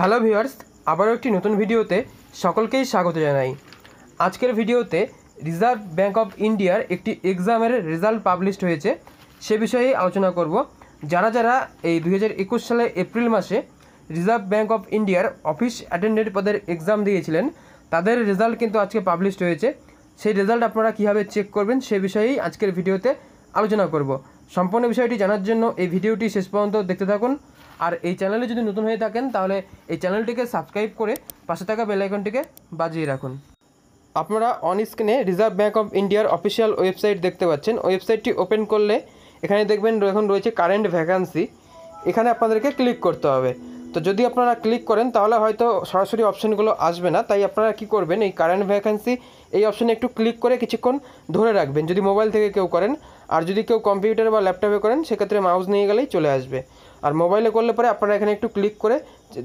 hello viewers আবারও একটি নতুন ভিডিওতে সকলকেই স্বাগত জানাই আজকের ভিডিওতে রিজার্ভ ব্যাঙ্ক অফ ইন্ডিয়ার একটি এক্সামের রেজাল্ট পাবলিশড হয়েছে সে বিষয়ে আলোচনা করব যারা যারা এই দু সালে এপ্রিল মাসে রিজার্ভ ব্যাঙ্ক অফ ইন্ডিয়ার অফিস অ্যাটেন্ডেন্ট পদের এক্সাম দিয়েছিলেন তাদের রেজাল্ট কিন্তু আজকে পাবলিশড হয়েছে সেই রেজাল্ট আপনারা কীভাবে চেক করবেন সে বিষয়েই আজকের ভিডিওতে আলোচনা করব সম্পূর্ণ বিষয়টি জানার জন্য এই ভিডিওটি শেষ পর্যন্ত দেখতে থাকুন আর এই চ্যানেলে যদি নতুন হয়ে থাকেন তাহলে এই চ্যানেলটিকে সাবস্ক্রাইব করে পাশে থাকা বেলাইকনটিকে বাজিয়ে রাখুন আপনারা অন স্ক্রিনে রিজার্ভ ব্যাঙ্ক অফ ইন্ডিয়ার অফিসিয়াল ওয়েবসাইট দেখতে পাচ্ছেন ওয়েবসাইটটি ওপেন করলে এখানে দেখবেন এখন রয়েছে কারেন্ট ভ্যাকান্সি এখানে আপনাদেরকে ক্লিক করতে হবে তো যদি আপনারা ক্লিক করেন তাহলে হয়তো সরাসরি অপশানগুলো আসবে না তাই আপনারা কি করবেন এই কারেন্ট ভ্যাকান্সি এই অপশানে একটু ক্লিক করে কিছুক্ষণ ধরে রাখবেন যদি মোবাইল থেকে কেউ করেন আর যদি কেউ কম্পিউটার বা ল্যাপটপে করেন সেক্ষেত্রে মাউস নিয়ে গেলেই চলে আসবে আর মোবাইলে করলে পরে আপনারা এখানে একটু ক্লিক করে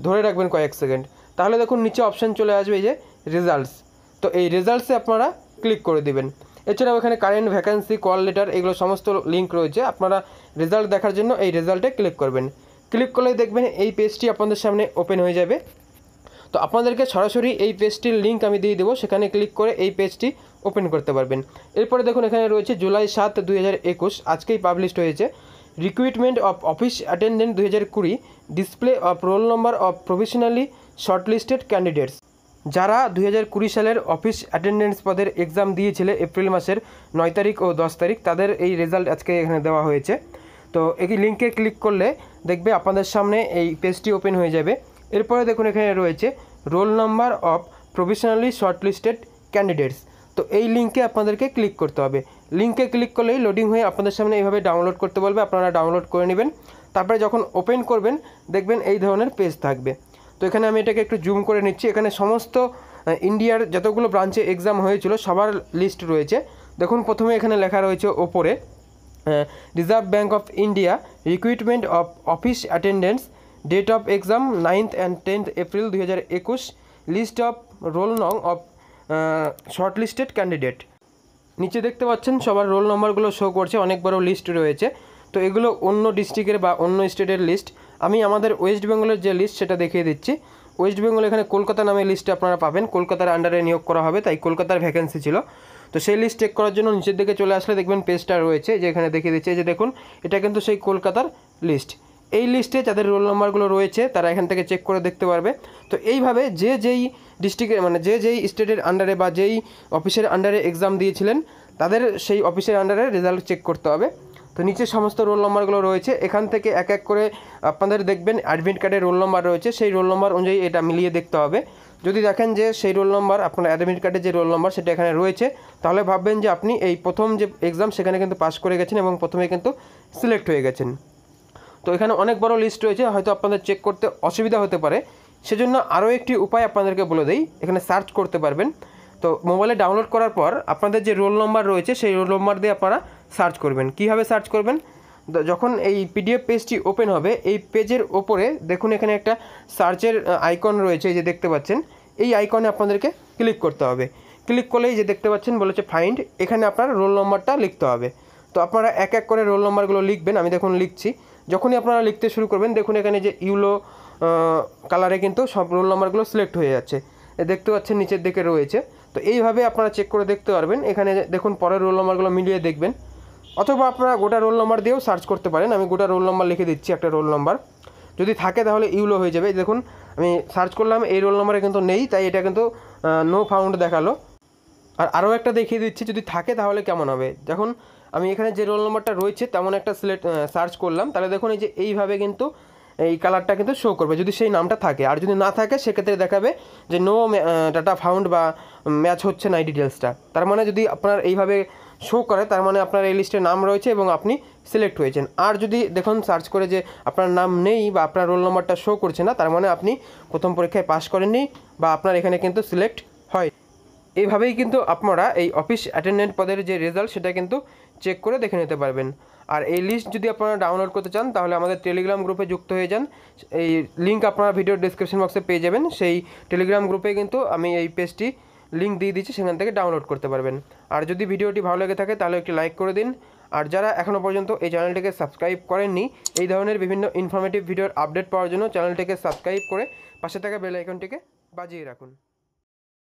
ধরে রাখবেন কয়েক সেকেন্ড তাহলে দেখুন নিচে অপশান চলে আসবে এই যে রেজাল্টস তো এই রেজাল্টসে আপনারা ক্লিক করে দিবেন এছাড়াও এখানে কারেন্ট ভ্যাকান্সি কল লেটার এগুলো সমস্ত লিঙ্ক রয়েছে আপনারা রেজাল্ট দেখার জন্য এই রেজাল্টে ক্লিক করবেন ক্লিক করলেই দেখবেন এই পেজটি আপনাদের সামনে ওপেন হয়ে যাবে তো আপনাদেরকে সরাসরি এই পেজটির লিঙ্ক আমি দিয়ে দেবো সেখানে ক্লিক করে এই পেজটি ওপেন করতে পারবেন এরপরে দেখুন এখানে রয়েছে জুলাই সাত দুই আজকেই পাবলিশড হয়েছে রিক্রুইটমেন্ট অফ অফিস অ্যাটেন্ডেন্ট দু হাজার কুড়ি display of roll number of professionally shortlisted candidates যারা দু হাজার কুড়ি সালের অফিস অ্যাটেন্ডেন্স পদের এক্সাম দিয়েছিলে এপ্রিল মাসের নয় তারিখ ও দশ তারিখ তাদের এই রেজাল্ট আজকে এখানে দেওয়া হয়েছে তো এই লিঙ্কে ক্লিক করলে দেখবে আপনাদের সামনে এই পেজটি ওপেন হয়ে যাবে এরপরে দেখুন এখানে রয়েছে roll number of professionally shortlisted candidates তো এই লিঙ্কে আপনাদেরকে ক্লিক করতে হবে লিঙ্কে ক্লিক করলেই লোডিং হয়ে আপনাদের সামনে এইভাবে ডাউনলোড করতে বলবে আপনারা ডাউনলোড করে নেবেন তারপরে যখন ওপেন করবেন দেখবেন এই ধরনের পেজ থাকবে তো এখানে আমি এটাকে একটু জুম করে নিচ্ছি এখানে সমস্ত ইন্ডিয়ার যতগুলো ব্রাঞ্চে এক্সাম হয়েছিল সবার লিস্ট রয়েছে দেখুন প্রথমে এখানে লেখা রয়েছে ওপরে reserve bank of India recruitment of office attendance date of exam ninth and tenth April দু লিস্ট অফ রোল নং অফ লিস্টেড ক্যান্ডিডেট নিচে দেখতে পাচ্ছেন সবার রোল নম্বরগুলো শো করছে অনেক বড় লিস্ট রয়েছে তো এগুলো অন্য ডিস্ট্রিক্টের বা অন্য স্টেটের লিস্ট আমি আমাদের ওয়েস্ট বেঙ্গলের যে লিস্ট সেটা দেখিয়ে দিচ্ছি ওয়েস্ট বেঙ্গল এখানে কলকাতা নামে লিস্টে আপনারা পাবেন কলকাতার আন্ডারে নিয়োগ করা হবে তাই কলকাতার ভ্যাকেন্সি ছিল তো সেই লিস্ট চেক করার জন্য নিচের দিকে চলে আসলে দেখবেন পেজটা রয়েছে যে এখানে দেখিয়ে দিচ্ছে যে দেখুন এটা কিন্তু সেই কলকাতার লিস্ট এই লিস্টে যাদের রোল নাম্বারগুলো রয়েছে তারা এখান থেকে চেক করে দেখতে পারবে তো এইভাবে যে যেই ডিস্ট্রিক্টের মানে যে যেই স্টেটের আন্ডারে বা যেই অফিসের আন্ডারে এক্সাম দিয়েছিলেন তাদের সেই অফিসের আন্ডারে রেজাল্ট চেক করতে হবে তো নিচে সমস্ত রোল নম্বরগুলো রয়েছে এখান থেকে এক এক করে আপনাদের দেখবেন অ্যাডমিট কার্ডের রোল নম্বর রয়েছে সেই রোল নম্বর অনুযায়ী এটা মিলিয়ে দেখতে হবে যদি দেখেন যে সেই রোল নম্বর আপনার অ্যাডমিট কার্ডের যে রোল নম্বর সেটা এখানে রয়েছে তাহলে ভাববেন যে আপনি এই প্রথম যে এক্সাম সেখানে কিন্তু পাস করে গেছেন এবং প্রথমে কিন্তু সিলেক্ট হয়ে গেছেন তো এখানে অনেক বড় লিস্ট রয়েছে হয়তো আপনাদের চেক করতে অসুবিধা হতে পারে সেজন্য আরও একটি উপায় আপনাদেরকে বলে দেই এখানে সার্চ করতে পারবেন তো মোবাইলে ডাউনলোড করার পর আপনাদের যে রোল নম্বর রয়েছে সেই রোল নম্বর দিয়ে আপনারা সার্চ করবেন কীভাবে সার্চ করবেন যখন এই পিডিএফ পেজটি ওপেন হবে এই পেজের ওপরে দেখুন এখানে একটা সার্চের আইকন রয়েছে যে দেখতে পাচ্ছেন এই আইকনে আপনাদেরকে ক্লিক করতে হবে ক্লিক করলেই যে দেখতে পাচ্ছেন বলেছে ফাইন্ড এখানে আপনার রোল নম্বরটা লিখতে হবে তো আপনারা এক এক করে রোল নম্বরগুলো লিখবেন আমি দেখুন লিখছি যখনই আপনারা লিখতে শুরু করবেন দেখুন এখানে যে ইউলো কালারে কিন্তু সব রোল নাম্বারগুলো সিলেক্ট হয়ে যাচ্ছে দেখতে পাচ্ছেন নিচের দিকে রয়েছে তো এইভাবে আপনারা চেক করে দেখতে পারবেন এখানে দেখুন পরের রোল নাম্বারগুলো মিলিয়ে দেখবেন অথবা আপনারা গোটা রোল নাম্বার দিয়েও সার্চ করতে পারেন আমি গোটা রোল নাম্বার লিখে দিচ্ছি একটা রোল নাম্বার যদি থাকে তাহলে ইউলো হয়ে যাবে দেখুন আমি সার্চ করলাম এই রোল নাম্বারে কিন্তু নেই তাই এটা কিন্তু নো ফাউন্ড দেখালো আর আরও একটা দেখিয়ে দিচ্ছি যদি থাকে তাহলে কেমন হবে দেখুন আমি এখানে যে রোল নম্বরটা রয়েছে তেমন একটা সিলেক্ট সার্চ করলাম তাহলে দেখুন এই যে এইভাবে কিন্তু এই কালারটা কিন্তু শো করবে যদি সেই নামটা থাকে আর যদি না থাকে সেক্ষেত্রে দেখাবে যে নো ডাটা ফাউন্ড বা ম্যাচ হচ্ছে না এই ডিটেলসটা তার মানে যদি আপনার এইভাবে শো করে তার মানে আপনার এই লিস্টে নাম রয়েছে এবং আপনি সিলেক্ট হয়েছেন আর যদি দেখুন সার্চ করে যে আপনার নাম নেই বা আপনার রোল নম্বরটা শো করছে না তার মানে আপনি প্রথম পরীক্ষায় পাস করেননি বা আপনার এখানে কিন্তু সিলেক্ট হয় এইভাবেই কিন্তু আপনারা এই অফিস অ্যাটেন্ডেন্ট পদের যে রেজাল্ট সেটা কিন্তু চেক করে দেখে নিতে পারবেন আর এই লিস্ট যদি আপনারা ডাউনলোড করতে চান তাহলে আমাদের টেলিগ্রাম গ্রুপে যুক্ত হয়ে যান এই লিঙ্ক আপনারা ভিডিও ডিসক্রিপশন বক্সে পেয়ে যাবেন সেই টেলিগ্রাম গ্রুপে কিন্তু আমি এই পেজটি লিঙ্ক দিয়ে দিচ্ছি সেখান থেকে ডাউনলোড করতে পারবেন আর যদি ভিডিওটি ভালো লেগে থাকে তাহলে একটি লাইক করে দিন আর যারা এখনও পর্যন্ত এই চ্যানেলটিকে সাবস্ক্রাইব করেননি এই ধরনের বিভিন্ন ইনফরমেটিভ ভিডিওর আপডেট পাওয়ার জন্য চ্যানেলটিকে সাবস্ক্রাইব করে পাশে থাকা বেল আইকনটিকে বাজিয়ে রাখুন